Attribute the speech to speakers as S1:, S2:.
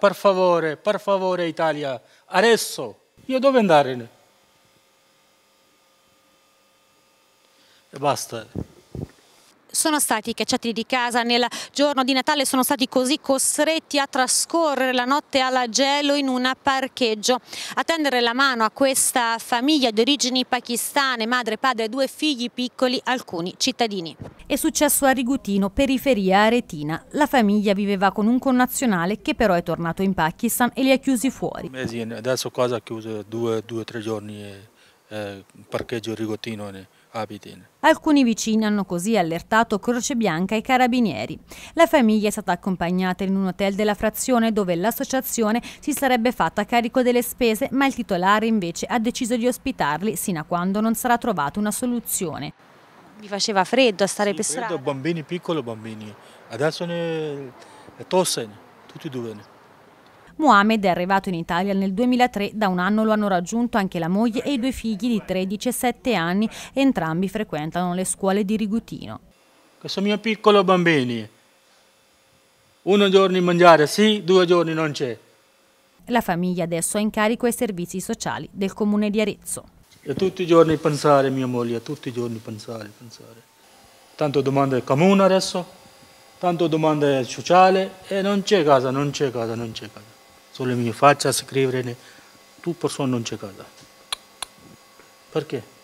S1: Per favore, per favore Italia, adesso. Io dove andare? E basta
S2: sono stati cacciati di casa nel giorno di Natale, sono stati così costretti a trascorrere la notte alla gelo in un parcheggio. A tendere la mano a questa famiglia di origini pakistane, madre, padre e due figli piccoli, alcuni cittadini. È successo a Rigutino, periferia aretina. La famiglia viveva con un connazionale che però è tornato in Pakistan e li ha chiusi fuori.
S1: adesso cosa ha chiuso due o tre giorni eh, eh parcheggio Rigutino. Eh, abitino.
S2: Alcuni vicini hanno così allertato Croce Bianca e Carabinieri. La famiglia è stata accompagnata in un hotel della frazione dove l'associazione si sarebbe fatta carico delle spese, ma il titolare invece ha deciso di ospitarli sino a quando non sarà trovata una soluzione. Vi faceva freddo a stare sì, per strada? Freddo,
S1: bambini piccoli, bambini. Adesso ne tossano, tutti e due.
S2: Mohamed è arrivato in Italia nel 2003, da un anno lo hanno raggiunto anche la moglie e i due figli di 13 e 7 anni, entrambi frequentano le scuole di Rigutino.
S1: Questo mio piccolo bambini, uno giorno mangiare sì, due giorni non c'è.
S2: La famiglia adesso ha in carico i servizi sociali del comune di Arezzo.
S1: E tutti i giorni pensare, mia moglie, tutti i giorni pensare, pensare. Tanto domande al comune adesso, tanto domande sociale e non c'è casa, non c'è casa, non c'è casa sulle mie faccia a scrivere, tu persona non c'è cosa. Perché?